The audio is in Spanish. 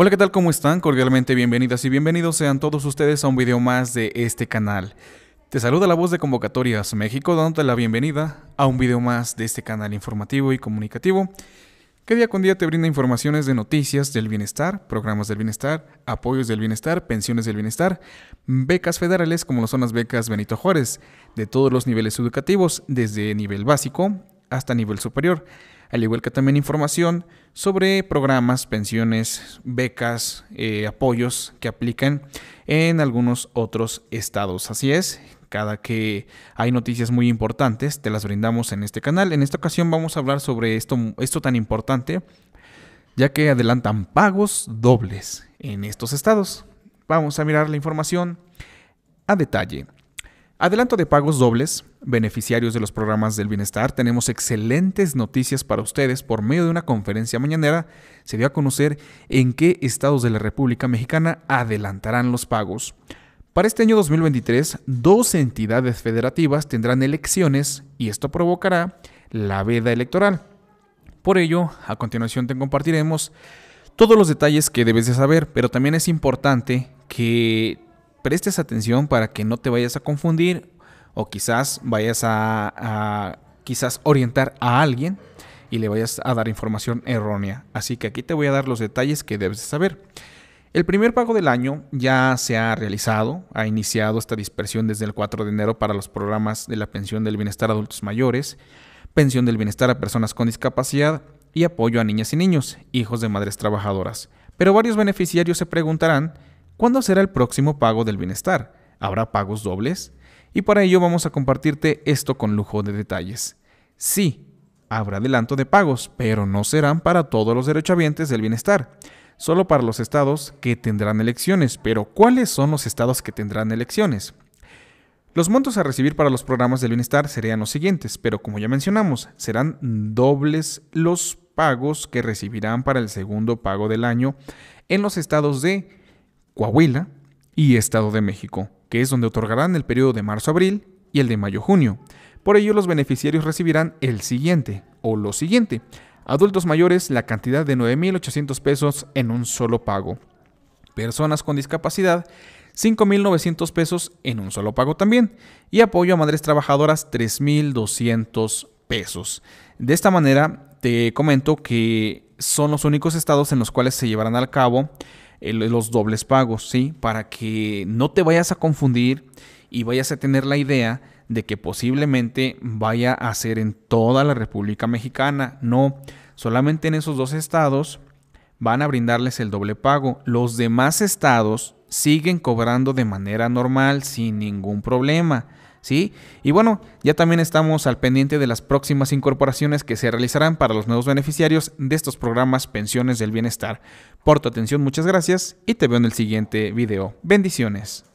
Hola, ¿qué tal? ¿Cómo están? Cordialmente bienvenidas y bienvenidos sean todos ustedes a un video más de este canal. Te saluda la voz de Convocatorias México dándote la bienvenida a un video más de este canal informativo y comunicativo que día con día te brinda informaciones de noticias del bienestar, programas del bienestar, apoyos del bienestar, pensiones del bienestar, becas federales como lo son las becas Benito Juárez, de todos los niveles educativos, desde nivel básico hasta nivel superior al igual que también información sobre programas, pensiones, becas, eh, apoyos que aplican en algunos otros estados. Así es, cada que hay noticias muy importantes, te las brindamos en este canal. En esta ocasión vamos a hablar sobre esto, esto tan importante, ya que adelantan pagos dobles en estos estados. Vamos a mirar la información a detalle. Adelanto de pagos dobles, beneficiarios de los programas del bienestar, tenemos excelentes noticias para ustedes. Por medio de una conferencia mañanera se dio a conocer en qué estados de la República Mexicana adelantarán los pagos. Para este año 2023, dos entidades federativas tendrán elecciones y esto provocará la veda electoral. Por ello, a continuación te compartiremos todos los detalles que debes de saber, pero también es importante que prestes atención para que no te vayas a confundir o quizás vayas a, quizás orientar a alguien y le vayas a dar información errónea. Así que aquí te voy a dar los detalles que debes saber. El primer pago del año ya se ha realizado, ha iniciado esta dispersión desde el 4 de enero para los programas de la pensión del bienestar a adultos mayores, pensión del bienestar a personas con discapacidad y apoyo a niñas y niños, hijos de madres trabajadoras. Pero varios beneficiarios se preguntarán ¿Cuándo será el próximo pago del bienestar? ¿Habrá pagos dobles? Y para ello vamos a compartirte esto con lujo de detalles. Sí, habrá adelanto de pagos, pero no serán para todos los derechohabientes del bienestar, solo para los estados que tendrán elecciones. Pero ¿cuáles son los estados que tendrán elecciones? Los montos a recibir para los programas del bienestar serían los siguientes, pero como ya mencionamos, serán dobles los pagos que recibirán para el segundo pago del año en los estados de Coahuila y Estado de México, que es donde otorgarán el periodo de marzo-abril y el de mayo-junio. Por ello, los beneficiarios recibirán el siguiente o lo siguiente. Adultos mayores la cantidad de 9.800 pesos en un solo pago. Personas con discapacidad 5.900 pesos en un solo pago también. Y apoyo a madres trabajadoras 3.200 pesos. De esta manera, te comento que son los únicos estados en los cuales se llevarán a cabo eh, los dobles pagos, ¿sí? Para que no te vayas a confundir y vayas a tener la idea de que posiblemente vaya a ser en toda la República Mexicana. No, solamente en esos dos estados van a brindarles el doble pago. Los demás estados siguen cobrando de manera normal sin ningún problema. Y bueno, ya también estamos al pendiente de las próximas incorporaciones que se realizarán para los nuevos beneficiarios de estos programas Pensiones del Bienestar. Por tu atención, muchas gracias y te veo en el siguiente video. Bendiciones.